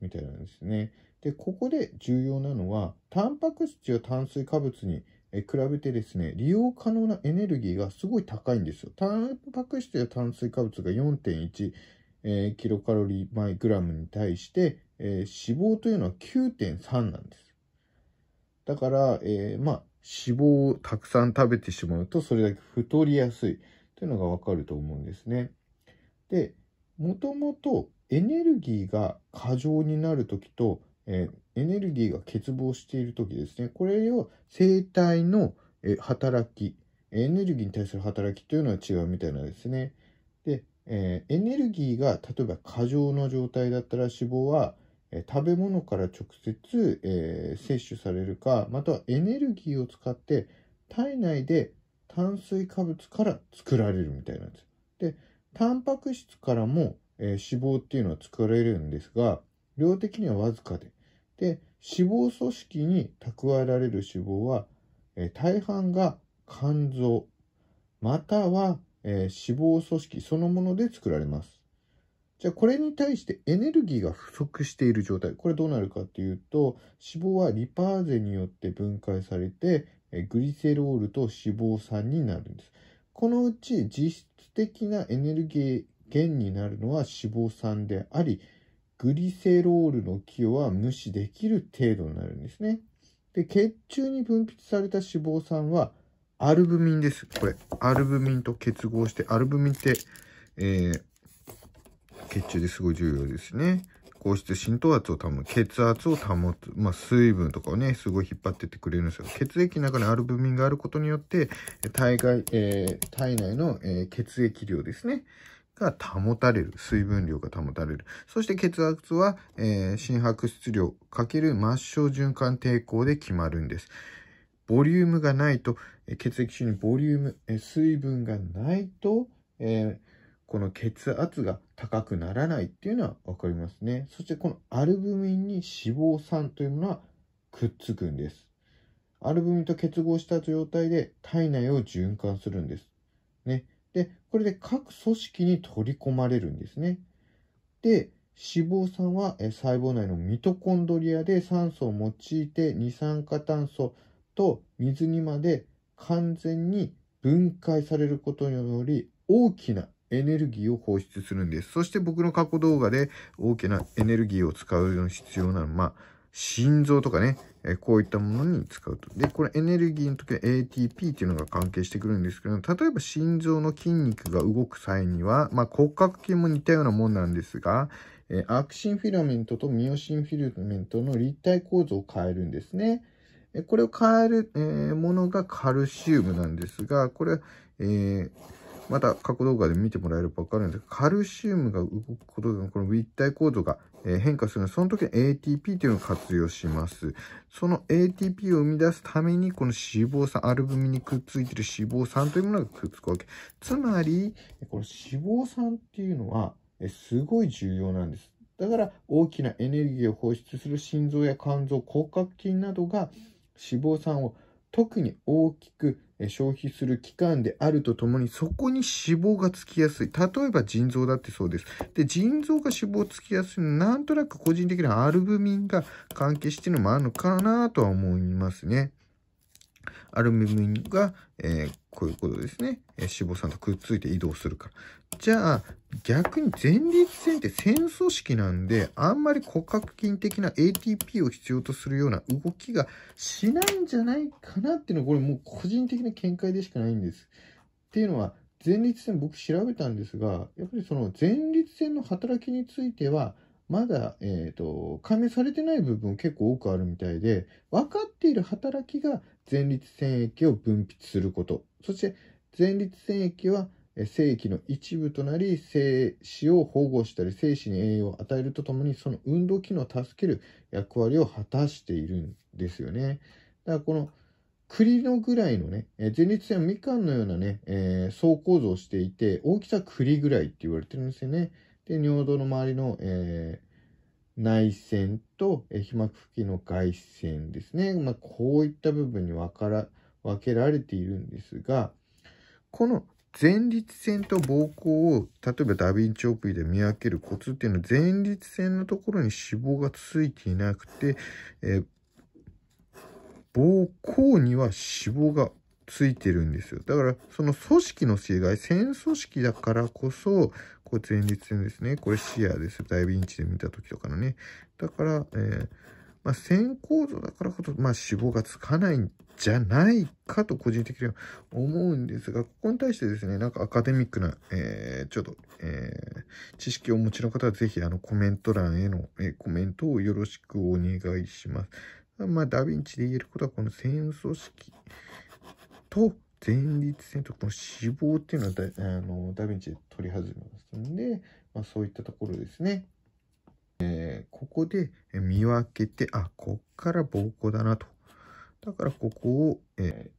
みたいなんですね。で、ここで重要なのは、タンパク質や炭水化物に比べてですね、利用可能なエネルギーがすごい高いんですよ。タンパク質や炭水化物が4.1、えー、キロカロリーマイグラムに対して、え脂肪というのは9.3なんです。だから、えー、まあ、脂肪をたくさん食べてしまうと、それだけ太りやすいというのがわかると思うんですね。で、もともとエネルギーが過剰になるときと、えー、エネルギーが欠乏しているときですね。これを生体の、えー、働き、エネルギーに対する働きというのは違うみたいなんですね。で、えー、エネルギーが例えば過剰の状態だったら脂肪は、え食べ物から直接、え摂取されるか、またはエネルギーを使って体内で炭水化物から作られるみたいなんです。で、タンパク質からもえー、脂肪っていうのは作られるんですが、量的にはわずかで。で、脂肪組織に蓄えられる脂肪は、えー、大半が肝臓、または、えー、脂肪組織そのもので作られます。じゃあこれに対してエネルギーが不足している状態。これどうなるかっていうと、脂肪はリパーゼによって分解されて、グリセロールと脂肪酸になるんです。このうち実質的なエネルギ元になるのは脂肪酸であり、グリセロールの寄与は無視できる程度になるんですね。で、血中に分泌された脂肪酸は、アルブミンです。これ、アルブミンと結合して、アルブミンって、えー、血中ですごい重要ですね。こうして浸透圧を保つ、血圧を保つ、まあ、水分とかをね、すごい引っ張ってってくれるんですよ。血液の中にアルブミンがあることによって、体外、えー、体内の、えー、血液量ですね。が保たれる。水分量が保たれる。そして血圧は、えー、心拍質量×末梢循環抵抗で決まるんです。ボリュームがないと、血液中にボリューム、え水分がないと、えー、この血圧が高くならないっていうのはわかりますね。そしてこのアルブミンに脂肪酸というものはくっつくんです。アルブミンと結合した状態で体内を循環するんです。ね。で、これで各組織に取り込まれるんですね。で、脂肪酸は細胞内のミトコンドリアで酸素を用いて二酸化炭素と水にまで完全に分解されることにより大きなエネルギーを放出するんです。そして僕の過去動画で大きなエネルギーを使う必要なのは、まあ心臓とかね、えこういったものに使うと。で、これエネルギーの時は ATP っていうのが関係してくるんですけど、例えば心臓の筋肉が動く際には、まあ、骨格筋も似たようなもんなんですが、えアクシンフィラメントとミオシンフィラメントの立体構造を変えるんですね。これを変える、えものがカルシウムなんですが、これ、えーまた過去動画で見てもらえればわかるんですが、カルシウムが動くことで、この立体構造が変化するので、その時に ATP というのを活用します。その ATP を生み出すために、この脂肪酸、アルブミンにくっついてる脂肪酸というものがくっつくわけ。つまり、この脂肪酸っていうのは、すごい重要なんです。だから大きなエネルギーを放出する心臓や肝臓、骨格筋などが脂肪酸を特に大きく消費する期間であるとともに、そこに脂肪がつきやすい。例えば腎臓だってそうです。で、腎臓が脂肪つきやすいのなんとなく個人的なアルブミンが関係してるのもあるのかなとは思いますね。アルミ面が、えー、こういうことですね、えー、脂肪酸とくっついて移動するから。じゃあ、逆に前立腺って線組織なんで、あんまり骨格筋的な ATP を必要とするような動きがしないんじゃないかなっていうのは、これもう個人的な見解でしかないんです。っていうのは、前立腺僕調べたんですが、やっぱりその前立腺の働きについては、まだ、えーと、解明されてない部分結構多くあるみたいで分かっている働きが前立腺液を分泌することそして前立腺液は精液の一部となり精子を保護したり精子に栄養を与えるとともにその運動機能を助ける役割を果たしているんですよねだからこの栗のぐらいのね前立腺はみかんのようなね、えー、層構造をしていて大きさは栗ぐらいって言われてるんですよねで、尿道の周りの、えー、内腺と、え皮膜付近の外腺ですね。まあ、こういった部分に分から、分けられているんですが、この前立腺と膀胱を、例えばダヴィンチオペで見分けるコツっていうのは、前立腺のところに脂肪がついていなくて、えー、膀胱には脂肪がついてるんですよ。だから、その組織の水害、戦組織だからこそ、こう前立腺ですね。これ視野です。ダイビンチで見た時とかのね。だから、えー、まあ、線構造だからこそ、まあ、脂肪がつかないんじゃないかと個人的には思うんですが、ここに対してですね、なんかアカデミックな、えー、ちょっと、えー、知識をお持ちの方はぜひ、あの、コメント欄への、えー、コメントをよろしくお願いします。まあ、ダヴィンチで言えることは、この線組織と、前立腺とこの脂肪っていうのはダあのダヴィンチで取り始めますんで、まあ、そういったところですね。えー、ここで見分けて、あ、こっから膀胱だなと。だからここを、え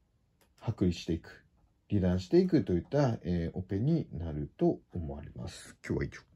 ー、剥離していく、離断していくといった、えー、オペになると思われます。今日は以上。